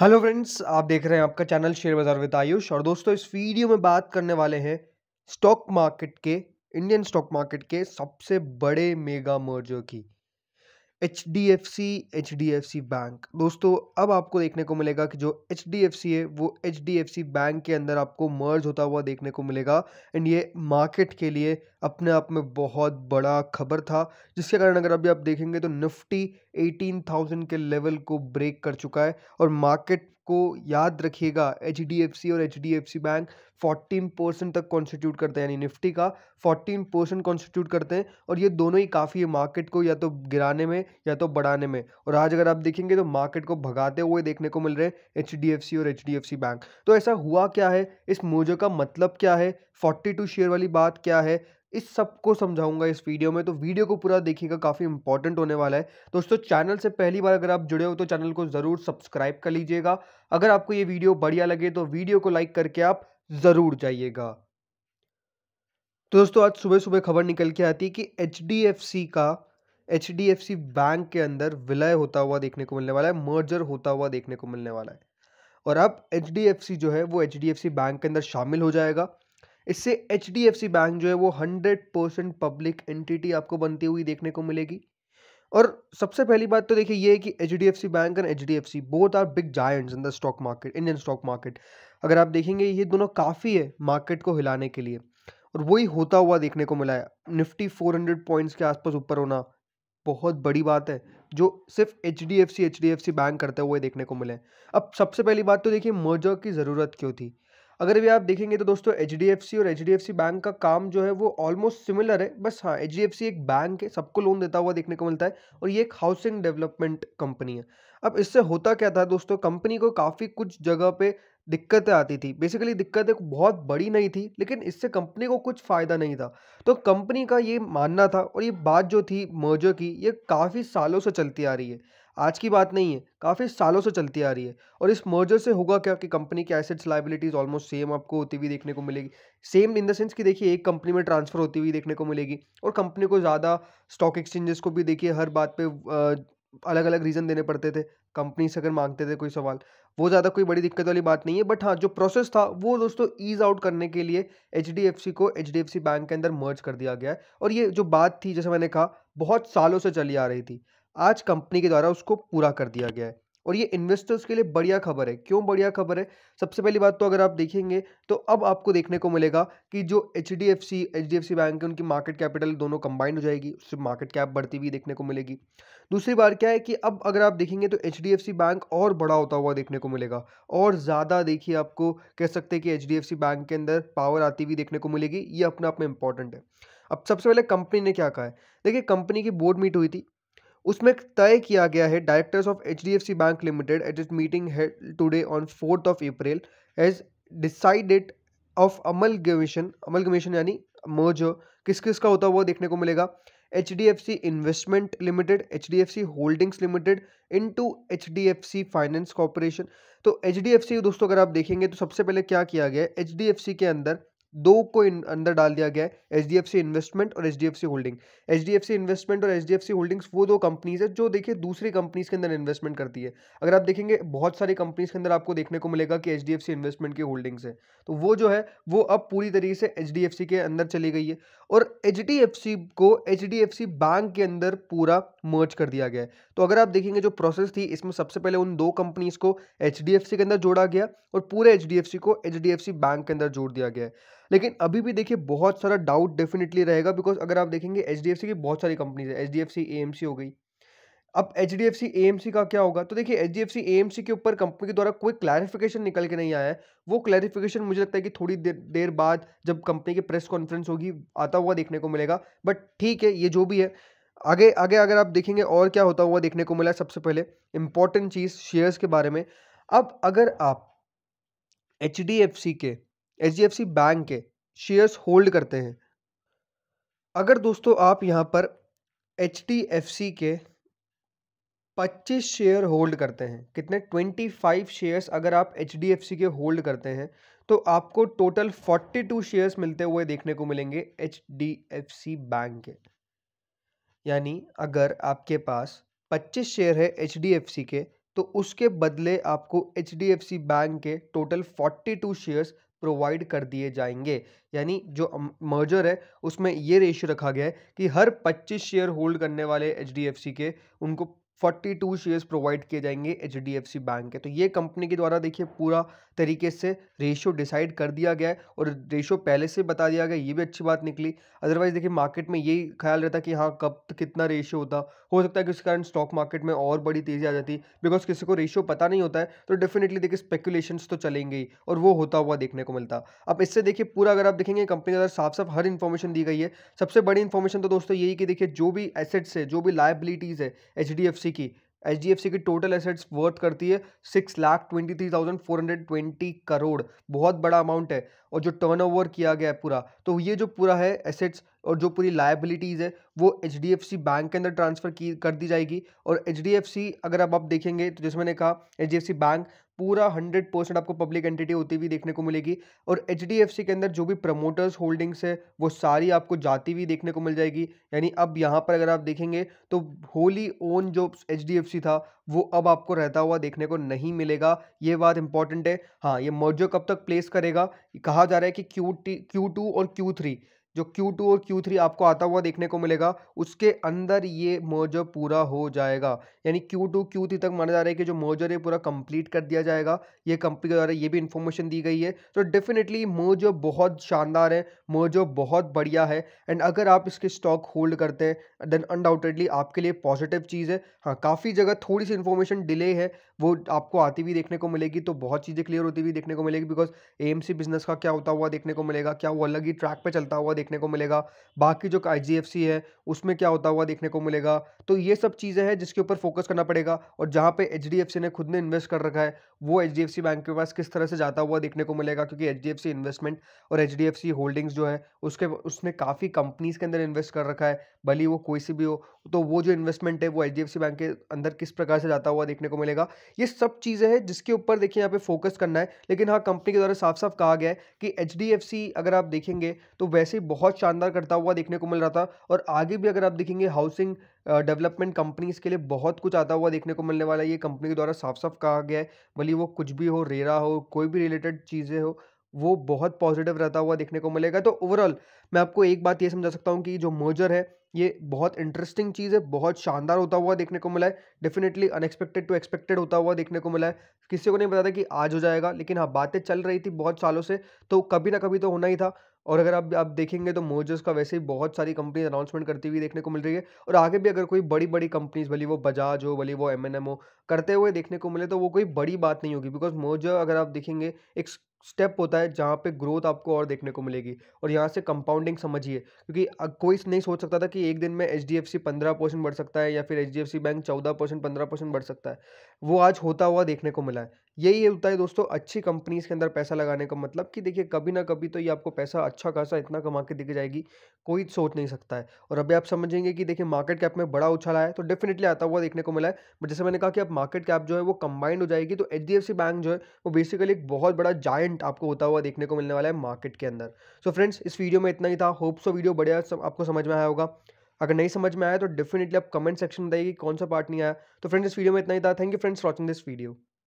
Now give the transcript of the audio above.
hello friends आप देख रहे हैं आपका चैनल शेयर बाजार विद आयुष और दोस्तों इस वीडियो में बात करने वाले हैं स्टॉक मार्केट के इंडियन स्टॉक मार्केट के सबसे बड़े मेगा मर्जर की H D F C H D F C bank दोस्तों अब आपको देखने को मिलेगा कि जो एच डी एफ सी है वो H D F C bank के अंदर आपको मर्ज होता हुआ देखने को मिलेगा एंड ये मार्केट के लिए अपने आप में बहुत बड़ा खबर था जिसके कारण अगर अभी आप देखेंगे तो निफ्टी एटीन थाउजेंड के लेवल को ब्रेक कर चुका है और मार्केट को याद रखिएगा एच डी एफ सी और H D F C bank fourteen percent तक कॉन्स्टिट्यूट करते हैं यानी निफ्टी का फोर्टीन परसेंट कॉन्स्टिट्यूट करते हैं और ये दोनों ही काफ़ी है मार्केट को या तो गिराने में या तो बढ़ाने में और आज अगर आप देखेंगे तो मार्केट को भगाते हुए देखने को मिल रहे हैं एच डी एफ सी और H D F C bank तो ऐसा हुआ क्या है इस मोजो का मतलब क्या है फोर्टी टू शेयर वाली बात क्या है इस सबको समझाऊंगा इस वीडियो में तो वीडियो को पूरा देखिएगा काफ़ी इंपॉर्टेंट होने वाला है दोस्तों चैनल से पहली बार अगर आप जुड़े हो तो चैनल को ज़रूर सब्सक्राइब कर लीजिएगा अगर आपको ये वीडियो बढ़िया लगे तो वीडियो को लाइक करके आप ज़रूर जाइएगा तो दोस्तों आज सुबह सुबह खबर निकल के आती है कि एच का एच बैंक के अंदर विलय होता हुआ देखने को मिलने वाला है मर्जर होता हुआ देखने को मिलने वाला है और अब एच जो है वो एच बैंक के अंदर शामिल हो जाएगा इससे एच बैंक जो है वो हंड्रेड परसेंट पब्लिक एंटिटी आपको बनती हुई देखने को मिलेगी और सबसे पहली बात तो देखिए ये है कि H bank and H D F C both are big giants in the stock market Indian stock market अगर आप देखेंगे ये दोनों काफ़ी है मार्केट को हिलाने के लिए और वही होता हुआ देखने को मिला है निफ्टी हंड्रेड पॉइंट्स के आसपास ऊपर होना बहुत बड़ी बात है जो सिर्फ H D F C H D F C bank करते हुए देखने को मिले अब सबसे पहली बात तो देखिए मर्जर की ज़रूरत क्यों थी अगर भी आप देखेंगे तो दोस्तों एच और एच बैंक का काम जो है वो ऑलमोस्ट सिमिलर है बस हाँ एच एक बैंक है सबको लोन देता हुआ देखने को मिलता है और ये एक हाउसिंग डेवलपमेंट कंपनी है अब इससे होता क्या था दोस्तों कंपनी को काफ़ी कुछ जगह पे दिक्कतें आती थी बेसिकली दिक्कत एक बहुत बड़ी नहीं थी लेकिन इससे कंपनी को कुछ फ़ायदा नहीं था तो कंपनी का ये मानना था और ये बात जो थी मर्जर की ये काफ़ी सालों से चलती आ रही है आज की बात नहीं है काफ़ी सालों से चलती आ रही है और इस मर्जर से होगा क्या कि कंपनी की एसेट्स लाइबिलिटीज़ ऑलमोस्ट सेम आपको होती हुई देखने को मिलेगी सेम इन द सेंस कि देखिए एक कंपनी में ट्रांसफ़र होती हुई देखने को मिलेगी और कंपनी को ज़्यादा स्टॉक एक्सचेंजेस को भी देखिए हर बात पर अलग अलग रीज़न देने पड़ते थे कंपनी से अगर मांगते थे कोई सवाल वो ज़्यादा कोई बड़ी दिक्कत वाली बात नहीं है बट हाँ जो प्रोसेस था वो दोस्तों ईज आउट करने के लिए एच को एच बैंक के अंदर मर्ज कर दिया गया है और ये जो बात थी जैसे मैंने कहा बहुत सालों से चली आ रही थी आज कंपनी के द्वारा उसको पूरा कर दिया गया है और ये इन्वेस्टर्स के लिए बढ़िया खबर है क्यों बढ़िया खबर है सबसे पहली बात तो अगर आप देखेंगे तो अब आपको देखने को मिलेगा कि जो H D F C H D F C bank है उनकी मार्केट कैपिटल दोनों कंबाइंड हो जाएगी उससे मार्केट कैप बढ़ती हुई देखने को मिलेगी दूसरी बात क्या है कि अब अगर आप देखेंगे तो H D F C bank और बड़ा होता हुआ देखने को मिलेगा और ज़्यादा देखिए आपको कह सकते हैं कि H D F C bank के अंदर पावर आती हुई देखने को मिलेगी ये अपने आप में इंपॉर्टेंट है अब सबसे पहले कंपनी ने क्या कहा है देखिए कंपनी की बोर्ड मीट हुई थी उसमें तय किया गया है directors of H D F C bank limited at its meeting today on fourth of April as decided of amalgamation amalgamation यानी मर्जर किस किस का होता हुआ देखने को मिलेगा H D F C investment limited H D F C holdings limited into H D F C finance corporation तो एच डी एफ सी दोस्तों अगर आप देखेंगे तो सबसे पहले क्या किया गया एच डी एफ सी के अंदर दो को अंदर डाल दिया गया है एच इन्वेस्टमेंट और H D F C holding H D F C investment और H D F C holdings वो दो कंपनीज है जो देखिए दूसरी कंपनीज के अंदर इन्वेस्टमेंट करती है अगर आप देखेंगे बहुत सारी कंपनीज के अंदर आपको देखने को मिलेगा कि H D F C investment की होल्डिंग्स है तो वो जो है वो अब पूरी तरीके से एच डी एफ सी के अंदर चली गई है और एच डी एफ सी को H D F C bank के अंदर पूरा मर्ज कर दिया गया है तो अगर आप देखेंगे जो प्रोसेस थी इसमें सबसे पहले उन दो कंपनीज को एच डी एफ सी के अंदर जोड़ा गया और पूरे एच डी एफ सी को H D F C bank के अंदर जोड़ दिया गया है लेकिन अभी भी देखिए बहुत सारा डाउट डेफिनेटली रहेगा बिकॉज अगर आप देखेंगे एच की बहुत सारी कंपनीज है H D F C M C हो गई अब H D F C A M C का क्या होगा तो देखिए H D F C M C के ऊपर कंपनी के द्वारा कोई क्लैरिफिकेशन निकल के नहीं आया है वो क्लैरिफिकेशन मुझे लगता है कि थोड़ी देर देर बाद जब कंपनी की प्रेस कॉन्फ्रेंस होगी आता हुआ देखने को मिलेगा बट ठीक है ये जो भी है आगे आगे अगर आप देखेंगे और क्या होता हुआ देखने को मिला सबसे पहले इंपॉर्टेंट चीज़ शेयर्स के बारे में अब अगर आप एच डी एफ सी के एच बैंक के शेयर्स होल्ड करते हैं अगर दोस्तों आप यहाँ पर एच के 25 शेयर होल्ड करते हैं कितने 25 शेयर्स अगर आप एच के होल्ड करते हैं तो आपको टोटल 42 शेयर्स मिलते हुए देखने को मिलेंगे एच बैंक के यानी अगर आपके पास 25 शेयर है एच के तो उसके बदले आपको एच बैंक के टोटल 42 शेयर्स प्रोवाइड कर दिए जाएंगे यानी जो मर्जर है उसमें ये रेशियो रखा गया है कि हर 25 शेयर होल्ड करने वाले एच के उनको फोर्टी टू शेयर्स प्रोवाइड किए जाएंगे H D F C bank के तो ये कंपनी के द्वारा देखिए पूरा तरीके से रेशियो डिसाइड कर दिया गया है और रेशियो पहले से बता दिया गया ये भी अच्छी बात निकली अदरवाइज देखिए मार्केट में यही ख्याल रहता कि हाँ कब तो कितना रेशियो होता हो सकता है कि उसके कारण स्टॉक मार्केट में और बड़ी तेज़ी आ जाती बिकॉज किसी को रेशियो पता नहीं होता है तो डेफिनेटली देखिए स्पेकुलेशन तो चलेंगे ही और वो होता हुआ देखने को मिलता अब इससे देखिए पूरा अगर आप देखेंगे कंपनी के द्वारा साफ साफ हर इन्फॉर्मेशन दी गई है सबसे बड़ी इन्फॉर्मेशन तो दोस्तों यही कि देखिए जो भी एसेट्स है जो भी लाइबिलिटीज़ है एच डी एफ की एच की टोटल एसेट्स वर्थ करती है six lakh twenty three thousand four hundred twenty crore बहुत बड़ा अमाउंट है और जो टर्नओवर किया गया है पूरा तो ये जो पूरा है एसेट्स और जो पूरी लाइबिलिटीज़ है वो एच बैंक के अंदर ट्रांसफ़र की कर दी जाएगी और एच अगर अब आप देखेंगे तो जैसे मैंने कहा एच बैंक पूरा हंड्रेड परसेंट आपको पब्लिक एंटिटी होती हुई देखने को मिलेगी और एच के अंदर जो भी प्रमोटर्स होल्डिंग्स है वो सारी आपको जाती हुई देखने को मिल जाएगी यानी अब यहाँ पर अगर आप देखेंगे तो होली ओन जो एच था वो अब आपको रहता हुआ देखने को नहीं मिलेगा ये बात इंपॉर्टेंट है हाँ ये मर्जर कब तक प्लेस करेगा कहा जा रहा है कि क्यू टी क्यू टू और क्यू थ्री जो Q2 और Q3 आपको आता हुआ देखने को मिलेगा उसके अंदर ये मर्जर पूरा हो जाएगा यानी Q2 Q3 तक माना जा रहा है कि जो मर्जर है पूरा कंप्लीट कर दिया जाएगा ये कंपनी के द्वारा ये भी इन्फॉर्मेशन दी गई है तो डेफिनेटली मर्जर बहुत शानदार है मर्जर बहुत बढ़िया है एंड अगर आप इसके स्टॉक होल्ड करते हैं देन अनडाउटेडली आपके लिए पॉजिटिव चीज़ है हाँ काफ़ी जगह थोड़ी सी इन्फॉर्मेशन डिले है वो आपको आती हुई देखने को मिलेगी तो बहुत चीज़ें क्लियर होती हुई देखने को मिलेगी बिकॉज ए बिजनेस का क्या होता हुआ देखने को मिलेगा क्या वो अलग ही ट्रैक पे चलता हुआ देखने को मिलेगा बाकी जो आई है उसमें क्या होता हुआ देखने को मिलेगा तो ये सब चीज़ें हैं जिसके ऊपर फोकस करना पड़ेगा और जहाँ पर एच ने खुद ने इन्वेस्ट कर रखा है वो एच बैंक के पास किस तरह से जाता हुआ देखने को मिलेगा क्योंकि एच इन्वेस्टमेंट और एच होल्डिंग्स जो है उसके उसने काफ़ी कंपनीज के अंदर इन्वेस्ट कर रखा है भली वो कोई सी भी हो तो वो जो इन्वेस्टमेंट है वो एच बैंक के अंदर किस प्रकार से जाता हुआ देखने को मिलेगा ये सब चीज़ें हैं जिसके ऊपर देखिए यहाँ पे फोकस करना है लेकिन हाँ कंपनी के द्वारा साफ साफ कहा गया है कि एच अगर आप देखेंगे तो वैसे ही बहुत शानदार करता हुआ देखने को मिल रहा था और आगे भी अगर आप देखेंगे हाउसिंग डेवलपमेंट कंपनीज़ के लिए बहुत कुछ आता हुआ देखने को मिलने वाला है ये कंपनी के द्वारा साफ साफ कहा गया है भले वो कुछ भी हो रेरा हो कोई भी रिलेटेड चीज़ें हो वो बहुत पॉजिटिव रहता हुआ देखने को मिलेगा तो ओवरऑल मैं आपको एक बात ये समझा सकता हूँ कि जो मर्जर है ये बहुत इंटरेस्टिंग चीज़ है बहुत शानदार होता हुआ देखने को मिला है डेफिनेटली अनएक्सपेक्टेड टू एक्सपेक्टेड होता हुआ देखने को मिला है किसी को नहीं पता था कि आज हो जाएगा लेकिन हाँ बातें चल रही थी बहुत सालों से तो कभी ना कभी तो होना ही था और अगर आप आप देखेंगे तो मोजोस का वैसे ही बहुत सारी कंपनीज अनाउंसमेंट करती हुई देखने को मिल रही है और आगे भी अगर कोई बड़ी बड़ी कंपनीज भली वो बजाज हो भली वो एम एन एम हो करते हुए देखने को मिले तो वो कोई बड़ी बात नहीं होगी बिकॉज मोजो अगर आप देखेंगे एक स्टेप होता है जहाँ पे ग्रोथ आपको और देखने को मिलेगी और यहाँ से कंपाउंडिंग समझिए क्योंकि कोई नहीं सोच सकता था कि एक दिन में एच डी एफ सी पंद्रह परसेंट बढ़ सकता है या फिर H D F C bank चौदह परसेंट पंद्रह परसेंट बढ़ सकता है वो आज होता हुआ देखने को मिला है यही होता है दोस्तों अच्छी कंपनीज़ के अंदर पैसा लगाने का मतलब कि देखिए कभी ना कभी तो ये आपको पैसा अच्छा खासा इतना कमा के दिख जाएगी कोई सोच नहीं सकता है और अभी आप समझेंगे कि देखिए मार्केट कैप में बड़ा आया है तो डेफिनेटली आता हुआ देखने को मिला है बट जैसे मैंने कहा कि अब मार्केट कैप जो है वो कंबाइंड हो जाएगी तो एच बैंक जो है वो बेसिकली एक बहुत बड़ा जायंट आपको होता हुआ देखने को मिलने वाला है मार्केट के अंदर सो फ्रेंड्स इस वीडियो में इतना ही था होप सो वीडियो बढ़िया आपको समझ में आया होगा अगर नहीं समझ में आया तो डेफिनेटली आप कमेंट सेक्शन में बताइए कि कौन सा पार्ट नहीं आया तो फ्रेंड्स इस वीडियो में इतना ही था thank you friends watching this video